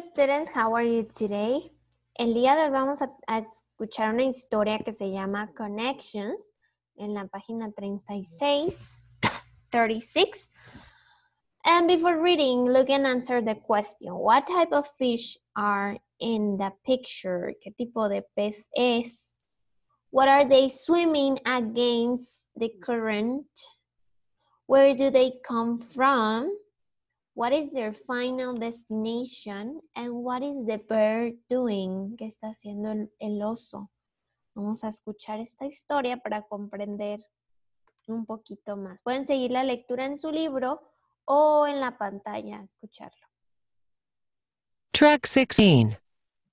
students, how are you today? El día de hoy vamos a, a, escuchar una historia que se llama Connections en la página 36, 36. And before reading, look and answer the question, what type of fish are in the picture? ¿Qué tipo de pez es? What are they swimming against the current? Where do they come from? What is their final destination and what is the bird doing? ¿Qué está haciendo el, oso? Vamos a escuchar esta historia para comprender un poquito más. Pueden seguir la lectura en su libro o en la pantalla, escucharlo. Track 16.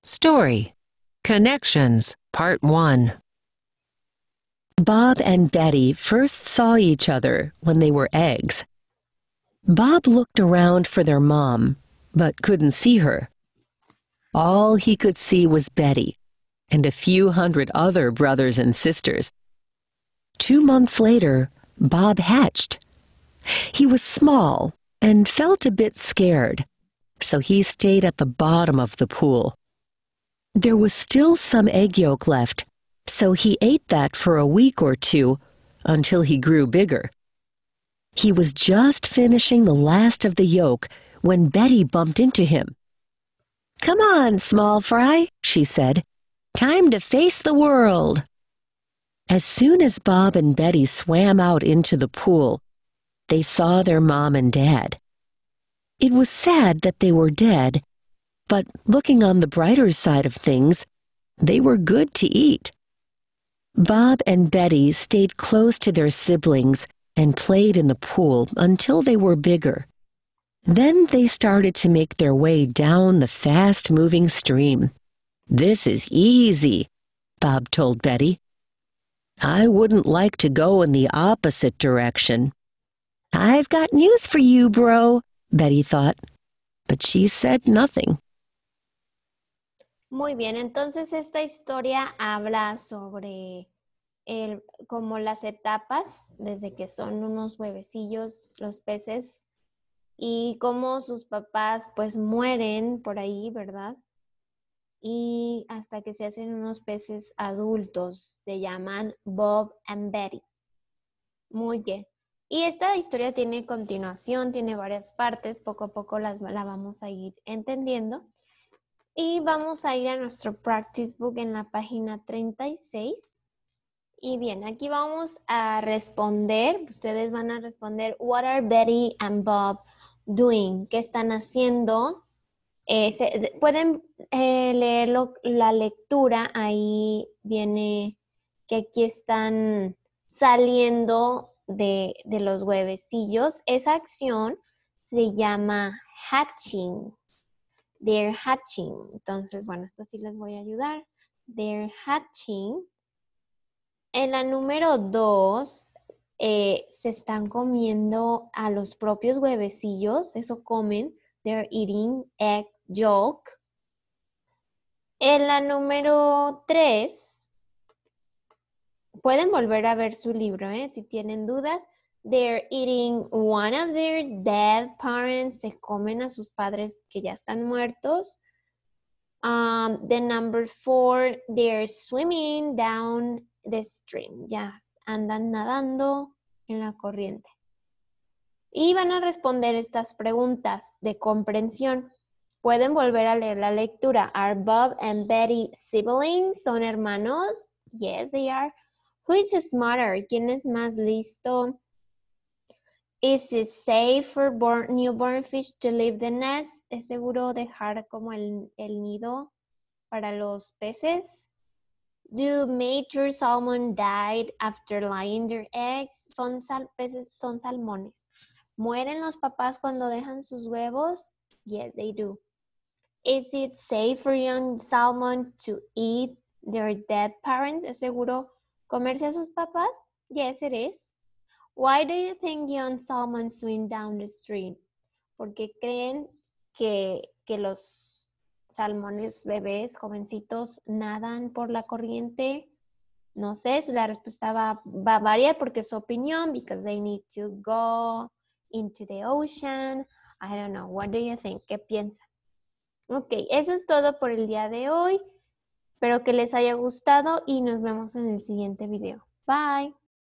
Story. Connections, Part 1. Bob and Betty first saw each other when they were eggs. Bob looked around for their mom, but couldn't see her. All he could see was Betty and a few hundred other brothers and sisters. Two months later, Bob hatched. He was small and felt a bit scared, so he stayed at the bottom of the pool. There was still some egg yolk left, so he ate that for a week or two until he grew bigger. He was just finishing the last of the yolk when Betty bumped into him. Come on, small fry, she said. Time to face the world. As soon as Bob and Betty swam out into the pool, they saw their mom and dad. It was sad that they were dead, but looking on the brighter side of things, they were good to eat. Bob and Betty stayed close to their siblings and played in the pool until they were bigger. Then they started to make their way down the fast moving stream. This is easy, Bob told Betty. I wouldn't like to go in the opposite direction. I've got news for you, bro, Betty thought, but she said nothing. Muy bien, entonces esta historia habla sobre como las etapas, desde que son unos huevecillos los peces, y como sus papás pues mueren por ahí, ¿verdad? Y hasta que se hacen unos peces adultos, se llaman Bob and Betty. Muy bien. Y esta historia tiene continuación, tiene varias partes, poco a poco las, la vamos a ir entendiendo. Y vamos a ir a nuestro practice book en la página 36. Y bien, aquí vamos a responder, ustedes van a responder, what are Betty and Bob doing? ¿Qué están haciendo? Eh, pueden eh, leer la lectura, ahí viene que aquí están saliendo de, de los huevecillos. Esa acción se llama hatching. They're hatching. Entonces, bueno, esto sí les voy a ayudar. They're hatching. En la número dos, eh, se están comiendo a los propios huevecillos, eso comen. They're eating egg yolk. En la número tres, pueden volver a ver su libro eh, si tienen dudas. They're eating one of their dead parents, se comen a sus padres que ya están muertos. Um, the number four, they're swimming down the stream. Yes, andan nadando en la corriente. Y van a responder estas preguntas de comprensión. Pueden volver a leer la lectura. Are Bob and Betty siblings? ¿Son hermanos? Yes, they are. Who is smarter? ¿Quién es más listo? Is it safe for newborn fish to leave the nest? ¿Es seguro dejar como el, nido para los peces? Do mature salmon die after laying their eggs? Son, son salmones. ¿Mueren los papás cuando dejan sus huevos? Yes, they do. Is it safe for young salmon to eat their dead parents? ¿Es seguro comerse a sus papás? Yes, it is. Why do you think young salmon swim down the ¿Por creen que, los salmones bebés jovencitos nadan por la corriente? No sé, la respuesta va, a variar porque es su opinión, because they need to go into the ocean. I don't know, what do you think? ¿Qué piensan? Ok, eso es todo por el día de hoy. Espero que les haya gustado y nos vemos en el siguiente video. Bye.